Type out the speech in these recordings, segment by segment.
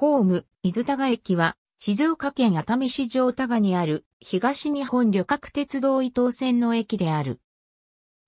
ホーム、伊豆高駅は、静岡県熱海市城高にある東日本旅客鉄道伊東線の駅である。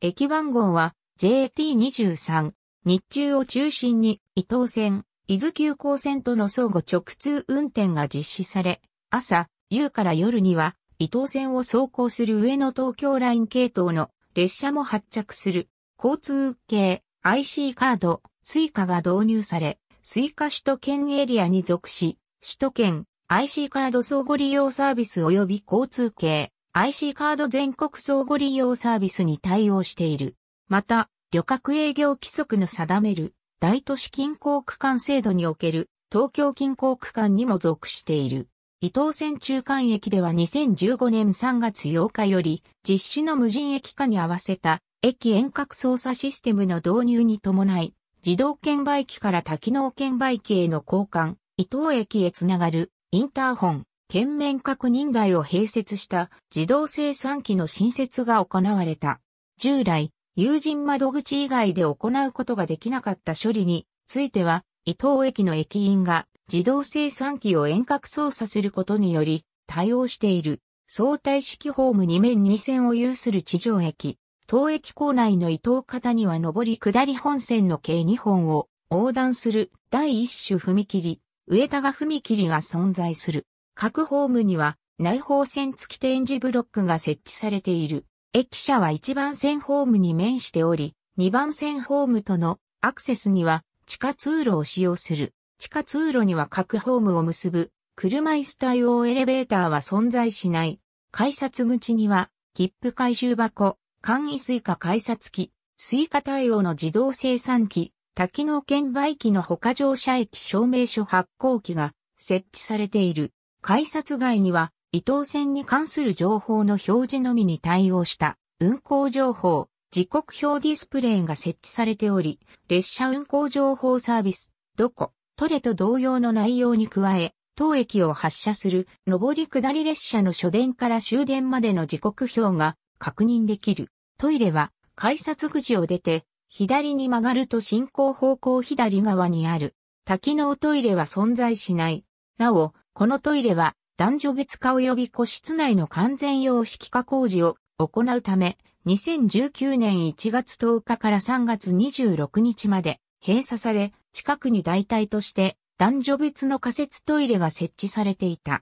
駅番号は JT23、日中を中心に伊東線、伊豆急行線との相互直通運転が実施され、朝、夕から夜には伊東線を走行する上野東京ライン系統の列車も発着する交通系 IC カード、スイカが導入され、スイカ首都圏エリアに属し、首都圏 IC カード相互利用サービス及び交通系 IC カード全国相互利用サービスに対応している。また、旅客営業規則の定める大都市近郊区間制度における東京近郊区間にも属している。伊東線中間駅では2015年3月8日より実施の無人駅化に合わせた駅遠隔操作システムの導入に伴い自動券売機から多機能券売機への交換、伊東駅へつながるインターホン、県面確認台を併設した自動生産機の新設が行われた。従来、友人窓口以外で行うことができなかった処理については、伊東駅の駅員が自動生産機を遠隔操作することにより対応している。相対式ホーム2面2線を有する地上駅。東駅構内の伊東方には上り下り本線の計2本を横断する第1種踏切、上田が踏切が存在する。各ホームには内包線付き展示ブロックが設置されている。駅舎は1番線ホームに面しており、2番線ホームとのアクセスには地下通路を使用する。地下通路には各ホームを結ぶ車椅子対応エレベーターは存在しない。改札口には切符回収箱、簡易スイカ改札機、スイカ対応の自動生産機、多機能券売機の他乗車駅証明書発行機が設置されている。改札外には、伊東線に関する情報の表示のみに対応した運行情報、時刻表ディスプレイが設置されており、列車運行情報サービス、ドコ、トレと同様の内容に加え、当駅を発車する上り下り列車の初電から終電までの時刻表が確認できる。トイレは改札口を出て左に曲がると進行方向左側にある。多機能トイレは存在しない。なお、このトイレは男女別化及び個室内の完全用式化工事を行うため、2019年1月10日から3月26日まで閉鎖され、近くに代替として男女別の仮設トイレが設置されていた。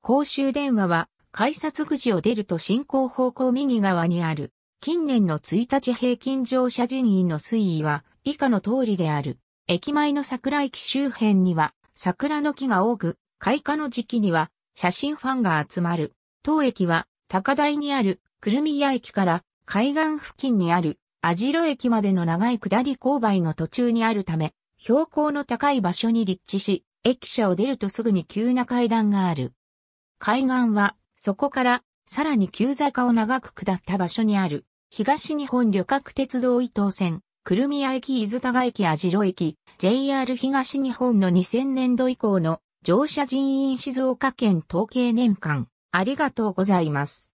公衆電話は改札口を出ると進行方向右側にある、近年の1日平均乗車人員の推移は以下の通りである。駅前の桜駅周辺には桜の木が多く、開花の時期には写真ファンが集まる。当駅は高台にあるくるみや駅から海岸付近にあるアジロ駅までの長い下り勾配の途中にあるため、標高の高い場所に立地し、駅舎を出るとすぐに急な階段がある。海岸はそこから、さらに急坂を長く下った場所にある、東日本旅客鉄道伊東線、久留宮駅伊豆高駅網代駅、JR 東日本の2000年度以降の乗車人員静岡県統計年間、ありがとうございます。